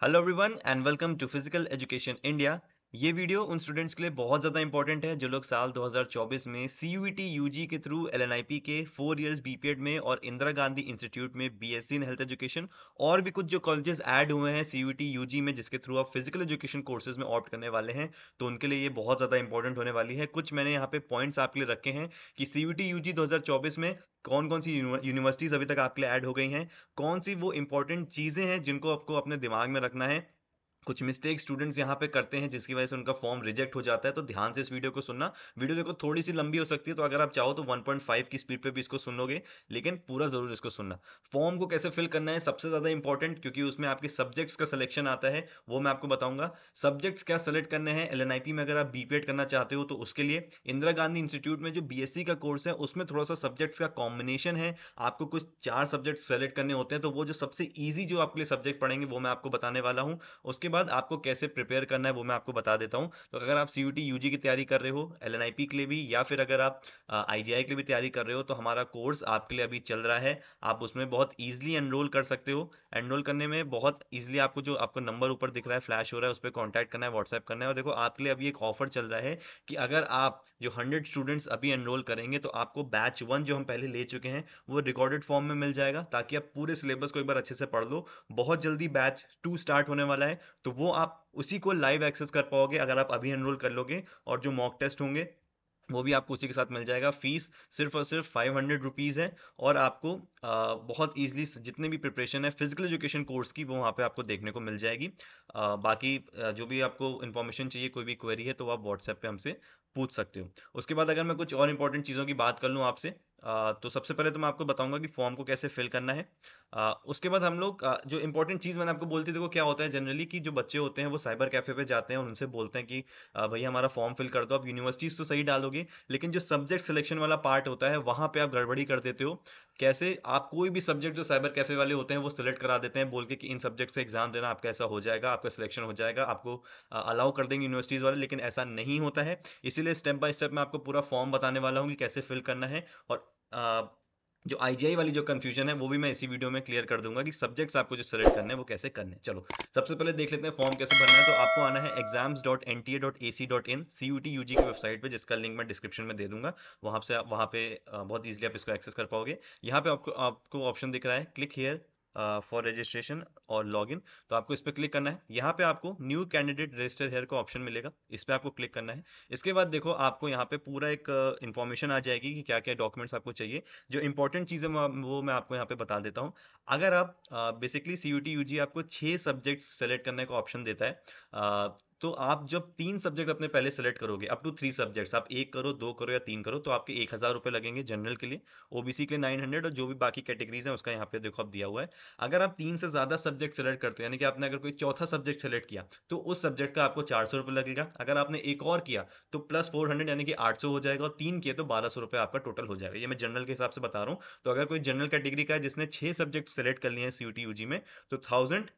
Hello everyone and welcome to Physical Education India. ये video उन students के लिए बहुत ज़्यादा इंपॉर्टेंट है जो लोग साल 2024 में C U T U G के through L N I P के फोर इयर्स बीपीएड में और इंदिरा गांधी इंस्टीट्यूट में B S C in health education और भी कुछ जो कॉलेजेस ऐड हुए हैं C U T U G में जिसके थ्रू आप फिजिकल एजुकेशन कोर्सेज में ऑप्ट करने वाले हैं तो उनके लिए ये बहुत ज़्यादा इंपॉर्टेंट होने वाली है कुछ मैंने यहाँ पे पॉइंट्स आपके लिए रखे हैं कि C U T U G दो हज़ार चौबीस में कौन कौन सी यूनिवर्सिटीज़ अभी तक आपके लिए ऐड हो गई हैं कौन सी वो इंपॉर्टेंट चीज़ें हैं जिनको आपको अपने दिमाग में रखना है कुछ मिस्टेक स्टूडेंट्स यहाँ पे करते हैं जिसकी वजह से उनका फॉर्म रिजेक्ट हो जाता है तो ध्यान से इस वीडियो को सुनना वीडियो देखो थोड़ी सी लंबी हो सकती है तो अगर आप चाहो तो 1.5 की स्पीड पे भी इसको सुनोगे लेकिन पूरा जरूर इसको सुनना फॉर्म को कैसे फिल करना है सबसे ज्यादा इंपॉर्टेंट क्योंकि उसमें आपके सब्जेक्ट्स का सिलेक्शन आता है वो मैं आपको बताऊंगा सब्जेक्ट्स क्या सिलेक्ट करने हैं एल में अगर आप बी करना चाहते हो तो उसके लिए इंदिरा गांधी इंस्टीट्यूट में जो बी का कोर्स है उसमें थोड़ा सा सब्जेक्ट्स का कॉम्बिनेशन है आपको कुछ चार सब्जेक्ट सेलेक्ट करने होते हैं तो वो जो सबसे ईजी जो आपके लिए सब्जेक्ट पढ़ेंगे वो मैं आपको बताने वाला हूँ उसके बाद बाद आपको कैसे प्रिपेयर करना है वो मैं आपको बता देता हूँ तो अगर आप सी यू की तैयारी कर रहे हो एल के लिए भी या फिर अगर आप आई के लिए भी तैयारी कर रहे हो तो हमारा कोर्स आपके लिए अभी चल रहा है आप उसमें बहुत ईजिली एनरोल कर सकते हो एनरोल करने में बहुत ईजिली आपको जो आपको नंबर ऊपर दिख रहा है फ्लैश हो रहा है उस पर कॉन्टैक्ट करना है व्हाट्सएप करना है और देखो आपके लिए अभी एक ऑफर चल रहा है कि अगर आप जो हंड्रेड स्टूडेंट्स अभी एनरोल करेंगे तो आपको बैच वन जो हम पहले ले चुके हैं वो रिकॉर्डेड फॉर्म में मिल जाएगा ताकि आप पूरे सिलेबस को एक बार अच्छे से पढ़ लो बहुत जल्दी बैच टू स्टार्ट होने वाला है तो तो वो आप उसी को लाइव एक्सेस कर पाओगे अगर आप अभी एनरोल कर लोगे और जो मॉक टेस्ट होंगे वो भी आपको उसी के साथ मिल जाएगा फीस सिर्फ और सिर्फ फाइव हंड्रेड रुपीज़ है और आपको आ, बहुत इजीली जितने भी प्रिपरेशन है फिजिकल एजुकेशन कोर्स की वो वहाँ पे आपको देखने को मिल जाएगी आ, बाकी जो भी आपको इन्फॉर्मेशन चाहिए कोई भी क्वेरी है तो आप व्हाट्सएप पे हमसे पूछ सकते हो उसके बाद अगर मैं कुछ और इंपॉर्टेंट चीज़ों की बात कर लूँ आपसे तो सबसे पहले तो मैं आपको बताऊंगा कि फॉर्म को कैसे फिल करना है उसके बाद हम लोग जो इंपॉर्टेंट चीज़ मैंने आपको बोलती देखो क्या होता है जनरली कि जो बच्चे होते हैं वो साइबर कैफे पे जाते हैं और उनसे बोलते हैं कि भैया हमारा फॉर्म फिल कर दो आप यूनिवर्सिटीज़ तो सही डालोगे लेकिन जो सब्जेक्ट सिलेक्शन वाला पार्ट होता है वहाँ पे आप गड़बड़ी कर देते हो कैसे आप कोई भी सब्जेक्ट जो साइबर कैफे वाले होते हैं वो सिलेक्ट करा देते हैं बोल के कि इन सब्जेक्ट से एग्जाम देना आपका ऐसा हो जाएगा आपका सिलेक्शन हो जाएगा आपको अलाउ कर देंगे यूनिवर्सिटीज़ वाले लेकिन ऐसा नहीं होता है इसीलिए स्टेप बाय स्टेप मैं आपको पूरा फॉर्म बताने वाला हूँ कि कैसे फिल करना है और जो आई वाली जो कंफ्यूजन है वो भी मैं इसी वीडियो में क्लियर कर दूंगा कि सब्जेक्ट्स आपको जो सेलेक्ट करने हैं वो कैसे करने हैं चलो सबसे पहले देख लेते हैं फॉर्म कैसे भरना है तो आपको आना है exams dot N T A dot A C dot in C U T U G की वेबसाइट पे जिसका लिंक मैं डिस्क्रिप्शन में दे दूंगा वहाँ से आप वहाँ पे बहुत ईजिली आप इसको एक्सेस कर पाओगे यहाँ पे आपको आपको ऑप्शन दिख रहा है क्लिक हेयर फॉर रजिस्ट्रेशन और लॉग इन तो आपको इस पर क्लिक करना है यहाँ पे आपको न्यू कैंडिडेट रजिस्टर हेयर का ऑप्शन मिलेगा इस पर आपको क्लिक करना है इसके बाद देखो आपको यहाँ पे पूरा एक इन्फॉर्मेशन आ जाएगी कि क्या क्या डॉक्यूमेंट्स आपको चाहिए जो इंपॉर्टेंट चीज़ें वो मैं आपको यहाँ पे बता देता हूँ अगर आप बेसिकली सी यू आपको छः सब्जेक्ट सेलेक्ट करने का ऑप्शन देता है तो आप जब तीन सब्जेक्ट अपने पहले सेलेक्ट करोगे अप टू थ्री सब्जेक्ट्स आप एक करो दो करो या तीन करो तो आपके एक हज़ार रुपए लगेंगे जनरल के लिए ओबीसी के लिए नाइन हंड्रेड और जो भी बाकी कैटेगरीज हैं उसका यहाँ पे देखो आप दिया हुआ है अगर आप तीन से ज़्यादा सब्जेक्ट सेलेक्ट करते हो यानी कि आपने अगर कोई चौथा सब्जेक्ट सेलेक्ट किया तो उस सब्जेक्ट का आपको चार सौ लगेगा अगर आपने एक और किया तो प्लस फोर हंड्रेड यानी कि आठ सौ हो जाएगा और तीन किए तो बारह सौ रुपये आपका टोटल हो जाएगा ये मैं जनरल के हिसाब से बता रहा हूँ तो अगर कोई जनरल कैटेगरी का है जिसने छह सब्जेक्ट सेलेक्ट कर लिए हैं सी यू में तो thousand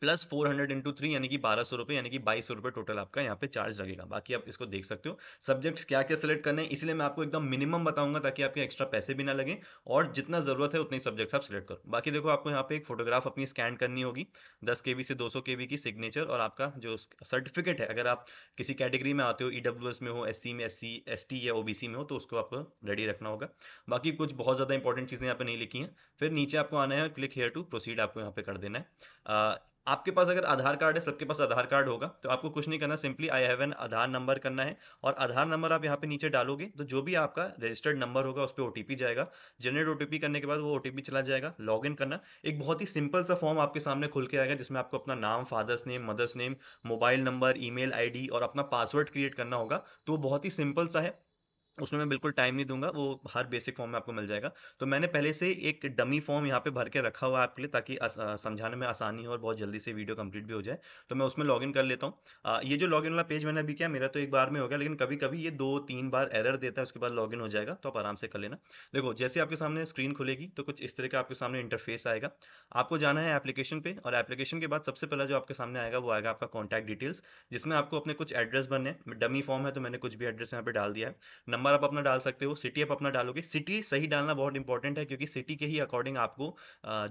plus four hundred into three यानी कि बारह सौ रुपये यानी कि बाईस सौ रुपये टोटल आपका यहाँ पे चार्ज लगेगा बाकी आप इसको देख सकते हो सब्जेक्ट्स क्या क्या सिलेक्ट करने हैं इसलिए मैं आपको एकदम मिनिमम बताऊंगा ताकि आपके एक्स्ट्रा पैसे भी ना लगे और जितना जरूरत है उतने सब्जेक्ट्स आप सिलेक्ट करो बाकी देखो आपको यहाँ पे एक फोटोग्राफ अपनी स्कैन करनी होगी दस के से दो सौ की सिग्नेचर और आपका जो सर्टिफिकेट है अगर आप किसी कैटेगरी में आते हो ई e में हो एस में एस सी या ओ में हो तो उसको आपको रेडी रखना होगा बाकी कुछ बहुत ज़्यादा इंपॉर्टेंट चीज़ें यहाँ पे नहीं लिखी हैं फिर नीचे आपको आना है क्लिक हेयर टू प्रोसीड आपको यहाँ पे कर देना है आपके पास अगर आधार कार्ड है सबके पास आधार कार्ड होगा तो आपको कुछ नहीं करना simply I have an Aadhaar number करना है और आधार नंबर आप यहाँ पे नीचे डालोगे तो जो भी आपका रजिस्टर्ड नंबर होगा उस पर ओटीपी जाएगा जनरेट ओटीपी करने के बाद वो ओटीपी चला जाएगा लॉग इन करना एक बहुत ही सिंपल सा फॉर्म आपके सामने खुल के आएगा जिसमें आपको अपना नाम father's name mother's name mobile number e mail और अपना पासवर्ड क्रिएट करना होगा तो वो बहुत ही सिंपल सा है उसमें मैं बिल्कुल टाइम नहीं दूंगा वो हर बेसिक फॉर्म में आपको मिल जाएगा तो मैंने पहले से एक डमी फॉर्म यहाँ पे भर के रखा हुआ है आपके लिए ताकि समझाने में आसानी हो और बहुत जल्दी से वीडियो कंप्लीट भी हो जाए तो मैं उसमें लॉगिन कर लेता हूँ ये जो लॉगिन वाला पेज मैंने अभी किया मेरा तो एक बार में हो गया लेकिन कभी कभी ये दो तीन बार एरर देता है उसके बाद लॉग हो जाएगा तो आप आराम से कर लेना देखो जैसे आपके सामने स्क्रीन खुलेगी तो कुछ इस तरह का आपके सामने इंटरफेस आएगा आपको जाना है एप्लीकेशन पे और एप्लीकेशन के बाद सबसे पहला जो आपके सामने आएगा वो आएगा आपका कॉन्टैक्ट डिटेल्स जिसमें आपको अपने कुछ एड्रेस बनने डमी फॉर्म है तो मैंने कुछ भी एड्रेस यहाँ पे डाल दिया है नंबर नंबर आप अपना डाल सकते हो सिटी आप अपना डालोगे सिटी सही डालना बहुत इंपॉर्टेंट है क्योंकि सिटी के ही अकॉर्डिंग आपको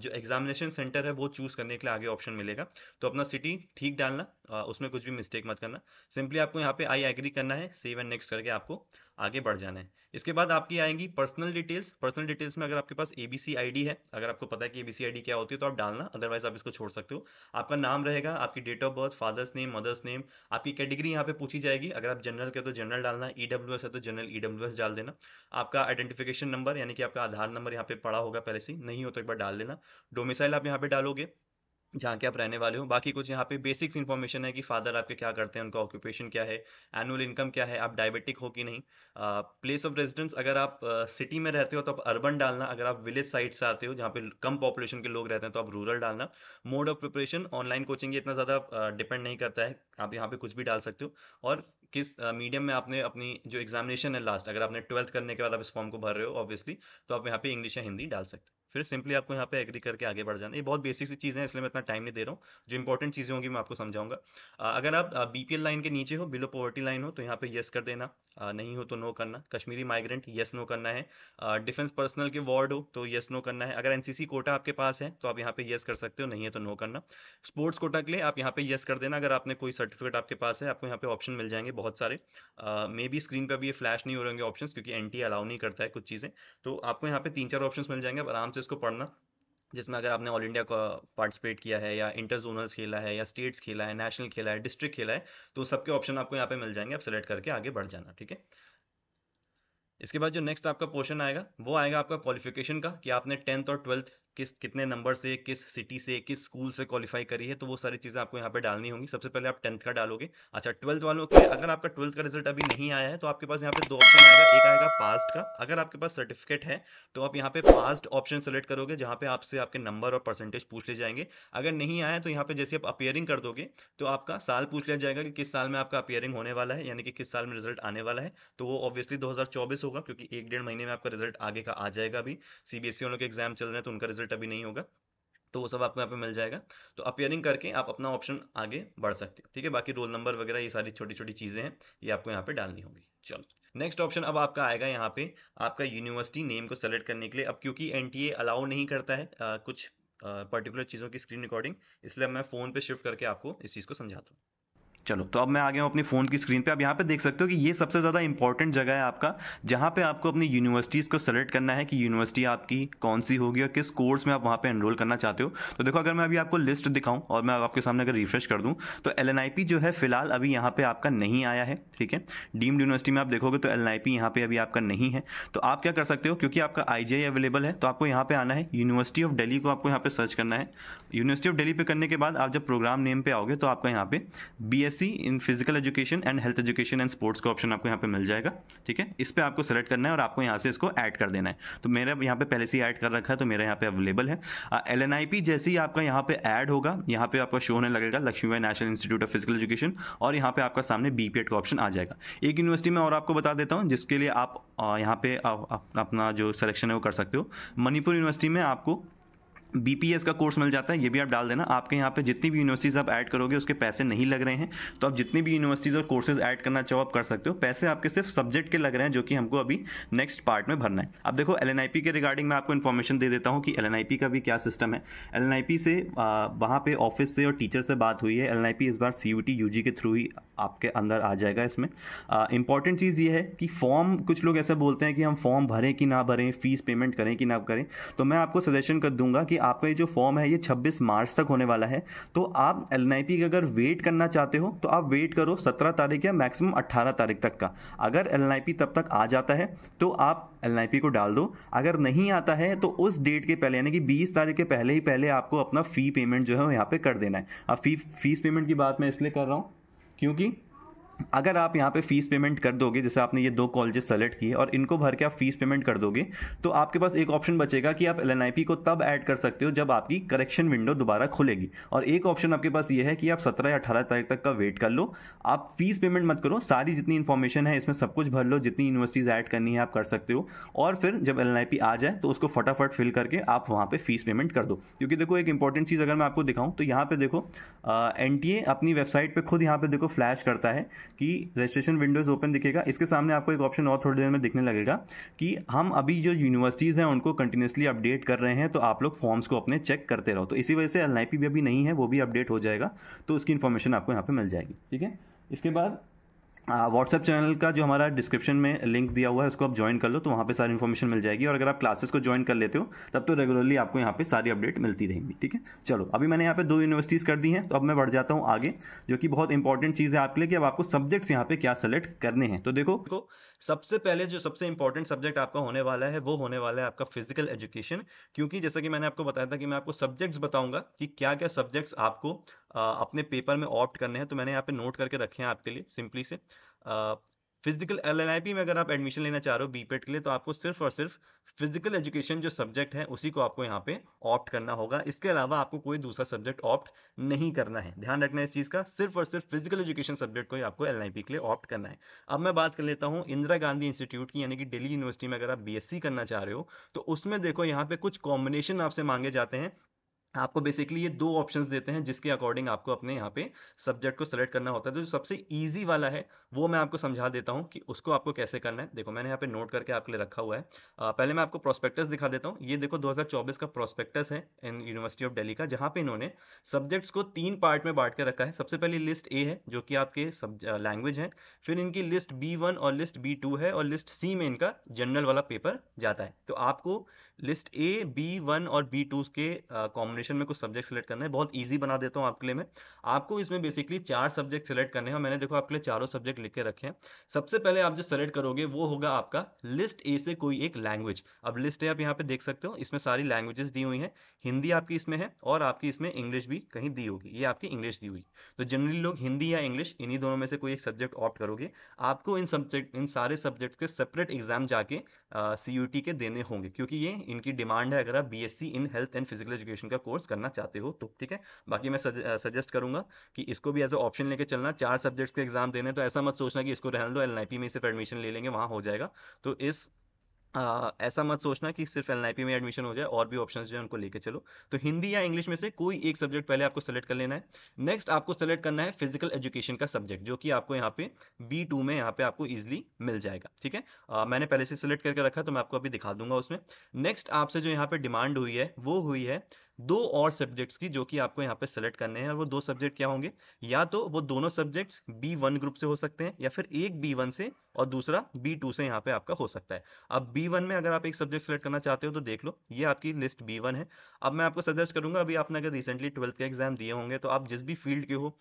जो एग्जामिनेशन सेंटर है वो चूज करने के लिए आगे ऑप्शन मिलेगा तो अपना सिटी ठीक डालना उसमें कुछ भी मिस्टेक मत करना सिंपली आपको यहाँ पे आई एग्री करना है सेव एंड नेक्स्ट करके आपको आगे बढ़ जाना है इसके बाद आपकी आएंगी पर्सनल डिटेल्स पर्सनल डिटेल्स में अगर आपके पास एबीसी आईडी है अगर आपको पता है कि एबीसी आईडी क्या होती है तो आप डालना अदरवाइज आप इसको छोड़ सकते हो आपका नाम रहेगा आपकी date of birth father's name mother's name आपकी कैटेगरी यहाँ पे पूछी जाएगी अगर आप जनरल के तो जनरल डालना ईडब्ल्यू e है तो जनरल ईडब्ल्यू e डाल देना आपका आइडेंटिफिकेशन नंबर यानी कि आपका आधार नंबर यहाँ पे पड़ा होगा पहले से नहीं हो तो एक बार डाल देना डोमिसाइल आप यहाँ पे डालोगे जहाँ के आप रहने वाले हो बाकी कुछ यहाँ पे बेसिक्स इन्फॉर्मेशन है कि फादर आपके क्या करते हैं उनका ऑक्यूपेशन क्या है एनुअल इनकम क्या है आप डायबिटिक हो कि नहीं प्लेस ऑफ रेजिडेंस अगर आप सिटी uh, में रहते हो तो आप अर्बन डालना अगर आप विलेज साइड से आते हो जहाँ पे कम पॉपुलेशन के लोग रहते हैं तो आप रूरल डालना mode of preparation online coaching इतना ज़्यादा डिपेंड uh, नहीं करता है आप यहाँ पे कुछ भी डाल सकते हो और किस मीडियम uh, में आपने अपनी जो एग्जामिनेशन है लास्ट अगर आपने ट्वेल्थ करने के बाद आप इस फॉर्म को भर रहे हो ऑब्वियसली तो आप यहाँ पे इंग्लिश या हिंदी डाल सकते हो फिर सिंपली आपको यहाँ पे एग्री करके आगे बढ़ जाना ये बहुत बेसिक सी चीज़ें हैं इसलिए मैं इतना टाइम नहीं दे रहा हूँ जो इंपॉर्टेंट चीज़ें होंगी मैं आपको समझाऊंगा अगर आप बीपीएल लाइन के नीचे हो बिलो पॉवर्टी लाइन हो तो यहाँ पे येस कर देना आ, नहीं हो तो नो करना कश्मीरी माइग्रेंट येस नो करना है डिफेंस पर्सनल के वार्ड हो तो येस नो करना है अगर एनसीसी कोटा आपके पास है तो आप यहाँ पे येस कर सकते हो नहीं है तो नो करना स्पोर्ट्स कोटा के लिए आप यहाँ पे येस कर देना अगर आपने कोई सर्टिफिकेट आपके पास है आपको यहाँ पे ऑप्शन मिल जाएंगे बहुत सारे मे बी स्क्रीन पर भी ये फ्लैश नहीं हो होंगे ऑप्शन क्योंकि एन अलाउ नहीं करता है कुछ चीज़ें तो आपको यहाँ पे तीन चार ऑप्शन मिल जाएंगे आराम से मैचेस को पढ़ना जिसमें अगर आपने ऑल इंडिया का पार्टिसिपेट किया है या इंटर जोनल्स खेला है या स्टेट्स खेला है नेशनल खेला है डिस्ट्रिक्ट खेला है तो सबके ऑप्शन आपको यहाँ पे मिल जाएंगे आप सेलेक्ट करके आगे बढ़ जाना ठीक है इसके बाद जो नेक्स्ट आपका पोर्शन आएगा वो आएगा आपका क्वालिफिकेशन का कि आपने टेंथ और ट्वेल्थ किस कितने नंबर से किस सिटी से किस स्कूल से क्वालिफाई करी है तो वो सारी चीज़ें आपको यहाँ पे डालनी होंगी सबसे पहले आप टेंथ का डालोगे अच्छा ट्वेल्थ वालों के अगर आपका ट्वेल्थ का रिजल्ट अभी नहीं आया है तो आपके पास यहाँ पे दो ऑप्शन आएगा एक आएगा पास्ट का अगर आपके पास सर्टिफिकेट है तो आप यहाँ पे पास्ट ऑप्शन सेलेक्ट करोगे जहाँ पे आपसे आपके नंबर और परसेंटेज पूछ ले जाएंगे अगर नहीं आया तो यहाँ पे जैसे आप अपियरिंग कर दोगे तो आपका साल पूछ लिया जाएगा कि किस साल में आपका अपियरिंग होने वाला है यानी कि किस साल में रिजल्ट आने वाला है तो वो ऑब्वियसली दो होगा क्योंकि एक डेढ़ महीने में आपका रिजल्ट आगे का आ जाएगा अभी सीबीएसई e वालों के एग्जाम चल रहे हैं तो उनका रिजल्ट डेटा भी नहीं होगा तो वो सब आपको यहाँ पे मिल जाएगा तो अपेयरिंग करके आप अपना ऑप्शन आगे बढ़ सकते हो ठीक है बाकी रोल नंबर वगैरह ये सारी छोटी छोटी चीज़ें हैं ये आपको यहाँ पे डालनी होगी चलो नेक्स्ट ऑप्शन अब आपका आएगा यहाँ पे आपका यूनिवर्सिटी नेम को सेलेक्ट करने के लिए अब क्योंकि एन अलाउ नहीं करता है आ, कुछ पर्टिकुलर चीज़ों की स्क्रीन रिकॉर्डिंग इसलिए मैं फ़ोन पे शिफ्ट करके आपको इस चीज़ को समझाता हूँ चलो तो अब मैं आ गया हूँ अपने फ़ोन की स्क्रीन पे आप यहाँ पे देख सकते हो कि ये सबसे ज़्यादा इंपॉर्टेंट जगह है आपका जहाँ पे आपको अपनी यूनिवर्सिटीज़ को सेलेक्ट करना है कि यूनिवर्सिटी आपकी कौन सी होगी और किस कोर्स में आप वहाँ पे एनरोल करना चाहते हो तो देखो अगर मैं अभी आपको लिस्ट दिखाऊँ और मैं आपके सामने अगर रिफ्रेश कर दूँ तो एल जो है फिलहाल अभी यहाँ पर आपका नहीं आया है ठीक है डीम्ड यूनिवर्सिटी में आप देखोगे तो एल आई यहाँ पर अभी आपका नहीं है तो आप क्या कर सकते हो क्योंकि आपका आई अवेलेबल है तो आपको यहाँ पर आना है यूनिवर्सिटी ऑफ डेली को आपको यहाँ पर सर्च करना है यूनिवर्सिटी ऑफ डेली पे करने के बाद आप जब प्रोग्राम नेम पर आओगे तो आपका यहाँ पे B C in physical education and health education and sports का ऑप्शन आपको यहाँ पे मिल जाएगा ठीक है इस पर आपको सेलेक्ट करना है और आपको यहाँ से इसको ऐड कर देना है तो मेरा यहाँ पे पहले से ऐड कर रखा है तो मेरा यहाँ पे अवेलेबल है एल एन आई पी जैसे ही आपका यहाँ पे ऐड होगा यहाँ पे आपका शो होने लगेगा Lakshmibai national institute of physical education और यहाँ पे आपका सामने बी का ऑप्शन आ जाएगा एक यूनिवर्सिटी में और आपको बता देता हूँ जिसके लिए आप यहाँ पे अपना जो सिलेक्शन है वो कर सकते हो मणिपुर यूनिवर्सिटी में आपको बी का कोर्स मिल जाता है ये भी आप डाल देना आपके यहाँ पे जितनी भी यूनिवर्सिटीज़ आप ऐड करोगे उसके पैसे नहीं लग रहे हैं तो आप जितनी भी यूनिवर्सिटीज़ और कोर्सेज ऐड करना चाहो आप कर सकते हो पैसे आपके सिर्फ सब्जेक्ट के लग रहे हैं जो कि हमको अभी नेक्स्ट पार्ट में भरना है अब देखो एल के रिगार्डिंग मैं आपको इन्फॉर्मेशन दे देता हूँ कि एल का भी क्या सिस्टम है एल से वहाँ पर ऑफिस से और टीचर से बात हुई है एल इस बार सी यू के थ्रू ही आपके अंदर आ जाएगा इसमें इंपॉर्टेंट चीज़ ये है कि फॉर्म कुछ लोग ऐसे बोलते हैं कि हम फॉर्म भरें कि ना भरें फीस पेमेंट करें कि ना करें तो मैं आपको सजेशन कर दूंगा कि आपका ये जो फॉर्म है ये 26 मार्च तक होने वाला है तो आप एल एन आई अगर वेट करना चाहते हो तो आप वेट करो 17 तारीख या मैक्सिमम 18 तारीख तक का अगर एल एन तब तक आ जाता है तो आप एल एन को डाल दो अगर नहीं आता है तो उस डेट के पहले यानी कि बीस तारीख के पहले ही पहले आपको अपना फ़ी पेमेंट जो है वो यहाँ पर कर देना है अब फी फीस पेमेंट की बात मैं इसलिए कर रहा हूँ क्योंकि अगर आप यहाँ पे फीस पेमेंट कर दोगे जैसे आपने ये दो कॉलेजेस सेलेक्ट किए और इनको भर के आप फीस पेमेंट कर दोगे तो आपके पास एक ऑप्शन बचेगा कि आप एल को तब ऐड कर सकते हो जब आपकी करेक्शन विंडो दोबारा खुलेगी और एक ऑप्शन आपके पास ये है कि आप सत्रह या अठारह तारीख तक का वेट कर लो आप फीस पेमेंट मत करो सारी जितनी इन्फॉर्मेशन है इसमें सब कुछ भर लो जितनी यूनिवर्सिटीज़ ऐड करनी है आप कर सकते हो और फिर जब एल आ जाए तो उसको फटाफट फिल करके आप वहाँ पर फीस पेमेंट कर दो क्योंकि देखो एक इंपॉर्टेंट चीज़ अगर मैं आपको दिखाऊँ तो यहाँ पर देखो एन अपनी वेबसाइट पर खुद यहाँ पर देखो फ्लैश करता है कि रजिस्ट्रेशन विंडोज़ ओपन दिखेगा इसके सामने आपको एक ऑप्शन और थोड़ी देर में दिखने लगेगा कि हम अभी जो यूनिवर्सिटीज़ हैं उनको कंटिन्यूसली अपडेट कर रहे हैं तो आप लोग फॉर्म्स को अपने चेक करते रहो तो इसी वजह से एल भी अभी नहीं है वो भी अपडेट हो जाएगा तो उसकी इन्फॉर्मेशन आपको यहाँ पर मिल जाएगी ठीक है इसके बाद व्हाट्सएप चैनल का जो हमारा डिस्क्रिप्शन में लिंक दिया हुआ है उसको आप ज्वाइन कर लो तो वहाँ पे सारी इन्फॉर्मेशन मिल जाएगी और अगर आप क्लासेस को ज्वाइन कर लेते हो तब तो रेगुलरली आपको यहाँ पे सारी अपडेट मिलती रहेंगी ठीक है चलो अभी मैंने यहाँ पे दो यूनिवर्सिटीज़ कर दी हैं तो अब मैं बढ़ जाता हूँ आगे जो कि बहुत इंपॉर्टेंट चीज़ है आपके लिए कि अब आपको सब्जेक्ट्स यहाँ पे क्या सेलेक्ट करने हैं तो देखो देखो सबसे पहले जो सबसे इंपॉर्टेंट सब्जेक्ट आपका होने वाला है वो होने वाला है आपका फिजिकल एजुकेशन क्योंकि जैसा कि मैंने आपको बताया था कि मैं आपको सब्जेक्ट्स बताऊंगा कि क्या क्या सब्जेक्ट्स आपको अपने पेपर में ऑप्ट करने हैं तो मैंने यहाँ पे नोट करके रखे हैं आपके लिए सिंपली से फिजिकल एल में अगर आप एडमिशन लेना चाह रहे हो बीपेड के लिए तो आपको सिर्फ और सिर्फ फिजिकल एजुकेशन जो सब्जेक्ट है उसी को आपको यहाँ पे ऑप्ट करना होगा इसके अलावा आपको कोई दूसरा सब्जेक्ट ऑप्ट नहीं करना है ध्यान रखना है इस चीज़ का सिर्फ और सिर्फ फिजिकल एजुकेशन सब्जेक्ट को ही आपको एल के लिए ऑप्ट करना है अब मैं बात कर लेता हूँ इंदिरा गांधी इंस्टीट्यूट की यानी कि डेली यूनिवर्सिटी में अगर आप बी करना चाह रहे हो तो उसमें देखो यहाँ पे कुछ कॉम्बिनेशन आपसे मांगे जाते हैं आपको बेसिकली ये दो ऑप्शन देते हैं जिसके अकॉर्डिंग आपको अपने यहाँ पे सब्जेक्ट को सेलेक्ट करना होता है तो जो सबसे ईजी वाला है वो मैं आपको समझा देता हूँ कि उसको आपको कैसे करना है देखो मैंने यहाँ पे नोट करके आपके लिए रखा हुआ है आ, पहले मैं आपको प्रोस्पेक्टस दिखा देता हूँ ये देखो 2024 का प्रोस्पेक्टस है यूनिवर्सिटी ऑफ डेली का जहाँ पे इन्होंने सब्जेक्ट्स को तीन पार्ट में बांट के रखा है सबसे पहले लिस्ट ए है जो कि आपके लैंग्वेज है फिर इनकी लिस्ट बी और लिस्ट बी है और लिस्ट सी में इनका जनरल वाला पेपर जाता है तो आपको लिस्ट ए बी और बी के कॉमन एग्जामिनेशन में कुछ सब्जेक्ट सेलेक्ट करने हैं बहुत ईजी बना देता हूँ आपके लिए मैं आपको इसमें बेसिकली चार सब्जेक्ट सेलेक्ट करने हैं मैंने देखो आपके लिए चारों सब्जेक्ट लिख के रखे हैं सबसे पहले आप जो सेलेक्ट करोगे वो होगा आपका लिस्ट ए से कोई एक लैंग्वेज अब लिस्ट ए आप यहाँ पे देख सकते हो इसमें सारी लैंग्वेजेस दी हुई है हिंदी आपकी इसमें है और आपकी इसमें इंग्लिश भी कहीं दी होगी ये आपकी इंग्लिश दी हुई तो जनरली लोग हिंदी या इंग्लिश इन्हीं दोनों में से कोई एक सब्जेक्ट ऑप्ट करोगे आपको इन सब्जेक्ट इन सारे सब्जेक्ट के सेपरेट एग्जाम जाके सी के देने होंगे क्योंकि ये इनकी डिमांड है अगर आप B in health and physical education का कोर्स करना चाहते हो तो ठीक है बाकी मैं सजेस्ट करूंगा कि इसको भी एज ए ऑप्शन लेके चलना चार सब्जेक्ट्स के एग्जाम देने तो ऐसा मत सोचना कि इसको रहने दो एल में सिर्फ एडमिशन ले लेंगे वहाँ हो जाएगा तो इस आ, ऐसा मत सोचना कि सिर्फ एल में एडमिशन हो जाए और भी ऑप्शन जो है उनको लेके चलो तो हिंदी या इंग्लिश में से कोई एक सब्जेक्ट पहले आपको सेलेक्ट कर लेना है नेक्स्ट आपको सेलेक्ट करना है फिजिकल एजुकेशन का सब्जेक्ट जो कि आपको यहाँ पे बी टू में यहाँ पे आपको इजिली मिल जाएगा ठीक है आ, मैंने पहले से सेलेक्ट करके रखा तो मैं आपको अभी दिखा दूंगा उसमें नेक्स्ट आपसे जो यहाँ पे डिमांड हुई है वो हुई है दो और सब्जेक्ट्स की जो कि आपको यहाँ पे सेलेक्ट करने हैं और वो दो सब्जेक्ट क्या होंगे या तो वो दोनों सब्जेक्ट्स बी वन ग्रुप से हो सकते हैं या फिर एक B1 से और दूसरा B2 से यहाँ पे आपका हो सकता है अब B1 में अगर आप एक सब्जेक्ट सेलेक्ट करना चाहते हो तो देख लो ये आपकी लिस्ट बी वन है अब मैं आपको सजेस्ट करूंगा अभी आपने अगर रिसेंटली ट्वेल्थ के एग्जाम दिए होंगे तो आप जिस भी फील्ड के हो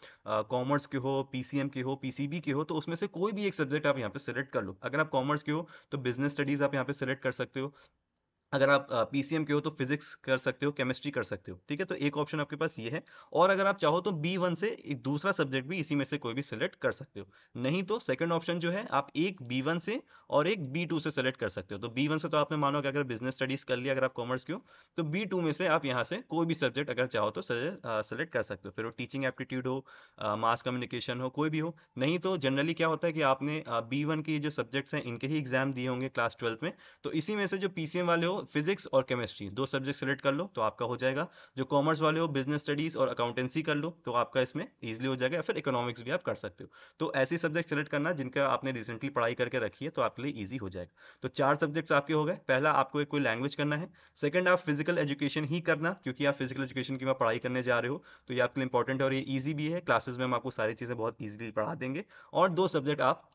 कॉमर्स के हो पीसीएम के हो पीसीबी के हो तो उसमें से कोई भी एक सब्जेक्ट आप यहाँ पे सेलेक्ट कर लो अगर आप कॉमर्स के हो तो बिजनेस स्टडीज आप यहाँ पे सेलेक्ट कर सकते हो अगर आप पीसीएम के हो तो फिजिक्स कर सकते हो केमिस्ट्री कर सकते हो ठीक है तो एक ऑप्शन आपके पास ये है और अगर आप चाहो तो बी वन से एक दूसरा सब्जेक्ट भी इसी में से कोई भी सिलेक्ट कर सकते हो नहीं तो सेकंड ऑप्शन जो है आप एक बी वन से और एक बी टू से सिलेक्ट कर सकते हो तो बी वन से तो आपने मानो कि अगर बिजनेस स्टडीज कर लिया अगर आप कॉमर्स के हो तो बी टू में से आप यहाँ से कोई भी सब्जेक्ट अगर चाहो तो सेलेक्ट कर सकते हो फिर वो टीचिंग एप्टीट्यूड हो मास कम्युनिकेशन हो कोई भी हो नहीं तो जनरली क्या होता है कि आपने बी वन के जो सब्जेक्ट्स हैं इनके ही एग्जाम दिए होंगे क्लास ट्वेल्थ में तो इसी में से जो पीसीएम वाले हो फिजिक्स और केमिस्ट्री दो सब्जेक्ट सेलेक्ट कर लो तो आपका हो जाएगा जो कॉमर्स वाले हो बिजनेस स्टडीज और अकाउंटेंसी कर लो तो आपका इसमें ईजिली हो जाएगा फिर इकोनॉमिक्स भी आप कर सकते हो तो ऐसे सब्जेक्ट सेलेक्ट करना जिनका आपने रिसेंटली पढ़ाई करके रखी है तो आपके लिए ईजी हो जाएगा तो चार सब्जेक्ट्स आपके हो गए पहला आपको कोई लैंग्वेज करना है सेकंड आप फिजिकल एजुकेशन ही करना क्योंकि आप फिजिकल एजुकेशन की मैं पढ़ाई करने जा रहे हो तो ये आपके लिए इंपॉर्टेंट है और ये ईजी भी है क्लासेस में हम आपको सारी चीज़ें बहुत ईजिली पढ़ा देंगे और दो सब्जेक्ट आप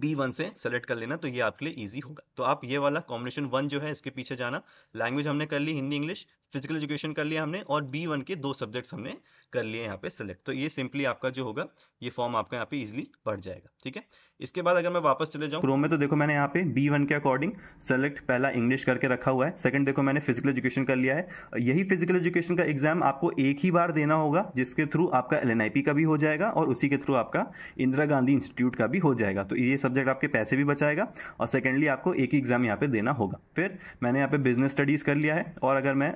बी वन से सेलेक्ट कर लेना तो ये आपके लिए इजी होगा तो आप ये वाला कॉम्बिनेशन वन जो है इसके पीछे जाना लैंग्वेज हमने कर ली हिंदी इंग्लिश फिजिकल एजुकेशन कर लिया हमने और बी वन के दो सब्जेक्ट्स हमने कर लिए यहाँ पे सेलेक्ट तो ये सिंपली आपका जो होगा ये फॉर्म आपका यहाँ पे इजिली बढ़ जाएगा ठीक है इसके बाद अगर मैं वापस चले जाऊँ क्रोम में तो देखो मैंने यहाँ पे बी वन के अकॉर्डिंग सेलेक्ट पहला इंग्लिश करके रखा हुआ है सेकंड देखो मैंने फिजिकल एजुकेशन कर लिया है यही फिजिकल एजुकेशन का एग्जाम आपको एक ही बार देना होगा जिसके थ्रू आपका एल का भी हो जाएगा और उसी के थ्रू आपका इंदिरा गांधी इंस्टीट्यूट का भी हो जाएगा तो ये सब्जेक्ट आपके पैसे भी बचाएगा और सेकेंडली आपको एक ही एग्जाम यहाँ पे देना होगा फिर मैंने यहाँ पे बिजनेस स्टडीज कर लिया है और अगर मैं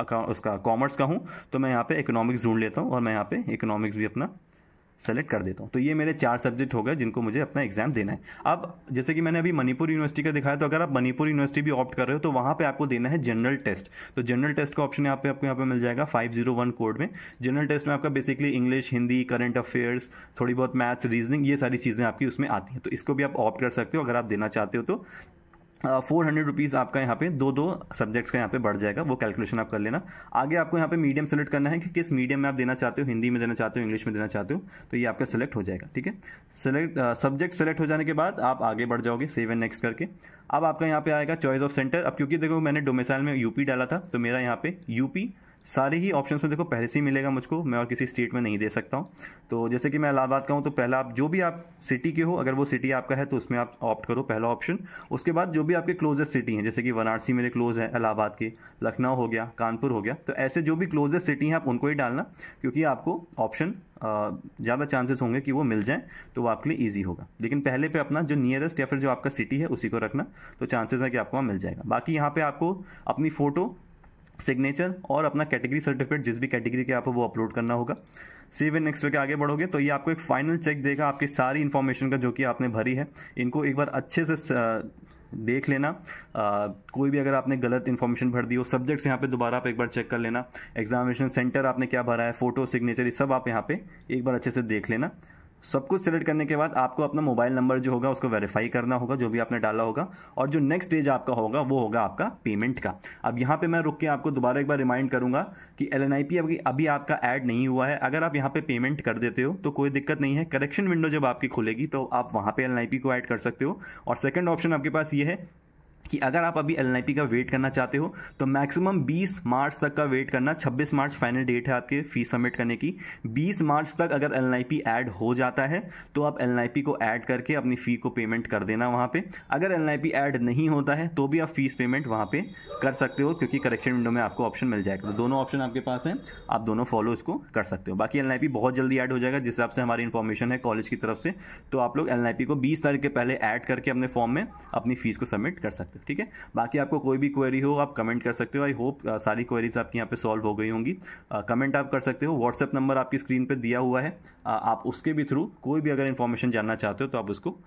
अकाउंट उसका कॉमर्स का हूँ तो मैं यहाँ पे इकोनॉमिक्स ढूंढ लेता हूँ और मैं यहाँ पे इकोनॉमिक्स भी अपना सेलेक्ट कर देता हूँ तो ये मेरे चार सब्जेक्ट हो गए जिनको मुझे अपना एग्जाम देना है अब जैसे कि मैंने अभी मणिपुर यूनिवर्सिटी का दिखाया तो अगर आप मणिपुर यूनिवर्सिटी भी ऑप्ट कर रहे हो तो वहाँ पे आपको देना है जनरल टेस्ट तो जनरल टेस्ट का ऑप्शन यहाँ पे आपको यहाँ पे मिल जाएगा फाइव जीरो वन कोड में जनरल टेस्ट में आपका basically English Hindi current affairs थोड़ी बहुत मैथ्स रीजनिंग ये सारी चीज़ें आपकी उसमें आती हैं तो इसको भी आप ऑप्ट कर सकते हो अगर आप देना चाहते हो तो फोर हंड्रेड रुपीज़ आपका यहाँ पे दो दो सब्जेक्ट्स का यहाँ पे बढ़ जाएगा वो कैलकुलेशन आप कर लेना आगे आपको यहाँ पे मीडियम सेलेक्ट करना है कि किस मीडियम में आप देना चाहते हो हिंदी में देना चाहते हो इंग्लिश में देना चाहते हो तो ये आपका सेलेक्ट हो जाएगा ठीक है सेलेक्ट सब्जेक्ट सेलेक्ट हो जाने के बाद आप आगे बढ़ जाओगे सेव एंड नेक्स्ट करके अब आपका यहाँ पे आएगा चॉइस ऑफ सेंटर अब क्योंकि देखो मैंने डोमेसाइल में यूपी डाला था तो मेरा यहाँ पे यूपी सारे ही ऑप्शंस में देखो पहले से ही मिलेगा मुझको मैं और किसी स्टेट में नहीं दे सकता हूँ तो जैसे कि मैं इलाहाबाद का हूँ तो पहला आप जो भी आप सिटी के हो अगर वो सिटी आपका है तो उसमें आप ऑप्ट करो पहला ऑप्शन उसके बाद जो भी आपके क्लोजेस्ट सिटी हैं जैसे कि वाराणसी मेरे क्लोज है इलाहाबाद के लखनऊ हो गया कानपुर हो गया तो ऐसे जो भी क्लोजेस्ट सिटी हैं आप उनको ही डालना क्योंकि आपको ऑप्शन ज़्यादा चांसेस होंगे कि वो मिल जाएँ तो वो आपके लिए ईजी होगा लेकिन पहले पर अपना जो नियरेस्ट या फिर जो आपका सिटी है उसी को रखना तो चांसेस है कि आपको वहाँ मिल जाएगा बाकी यहाँ पर आपको अपनी फ़ोटो सिग्नेचर और अपना कैटेगरी सर्टिफिकेट जिस भी कैटेगरी के आपको वो अपलोड करना होगा सेव इन नेक्स्ट के आगे बढ़ोगे तो ये आपको एक फाइनल चेक देगा आपकी सारी इन्फॉर्मेशन का जो कि आपने भरी है इनको एक बार अच्छे से देख लेना आ, कोई भी अगर आपने गलत इन्फॉर्मेशन भर दी हो सब्जेक्ट्स यहाँ पे दोबारा आप एक बार चेक कर लेना एग्जामिनेशन सेंटर आपने क्या भरा है फोटो सिग्नेचर ये सब आप यहाँ पे एक बार अच्छे से देख लेना सब कुछ सिलेक्ट करने के बाद आपको अपना मोबाइल नंबर जो होगा उसको वेरीफाई करना होगा जो भी आपने डाला होगा और जो नेक्स्ट स्टेज आपका होगा वो होगा आपका पेमेंट का अब यहाँ पे मैं रुक के आपको दोबारा एक बार रिमाइंड करूंगा कि एल एन आई पी अभी अभी आपका ऐड नहीं हुआ है अगर आप यहाँ पे पेमेंट कर देते हो तो कोई दिक्कत नहीं है करेक्शन विंडो जब आपकी खुलेगी तो आप वहाँ पर एल एन आई पी को ऐड कर सकते हो और सेकेंड ऑप्शन आपके पास ये है कि अगर आप अभी एल का वेट करना चाहते हो तो मैक्सिमम 20 मार्च तक का वेट करना 26 मार्च फाइनल डेट है आपके फीस सबमिट करने की 20 मार्च तक अगर एल ऐड हो जाता है तो आप एल को ऐड करके अपनी फ़ी को पेमेंट कर देना वहाँ पे अगर एल ऐड नहीं होता है तो भी आप फीस पेमेंट वहाँ पे कर सकते हो क्योंकि करेक्शन विंडो में आपको ऑप्शन मिल जाएगा तो दोनों ऑप्शन आपके पास हैं आप दोनों फॉलो इसको कर सकते हो बाकी एल बहुत जल्दी ऐड हो जाएगा जिस हिसाब से हमारी इन्फॉर्मेशन है कॉलेज की तरफ से तो आप लोग एल को बीस तारीख के पहले ऐड करके अपने फॉर्म में अपनी फीस को सबमिट कर सकते हो सकते हो ठीक है बाकी आपको कोई भी क्वेरी हो आप कमेंट कर सकते हो आई होप uh, सारी क्वेरीज आपके यहाँ पे सॉल्व हो गई होंगी कमेंट uh, आप कर सकते हो व्हाट्सएप नंबर आपकी स्क्रीन पर दिया हुआ है uh, आप उसके भी थ्रू कोई भी अगर इन्फॉर्मेशन जानना चाहते हो तो आप उसको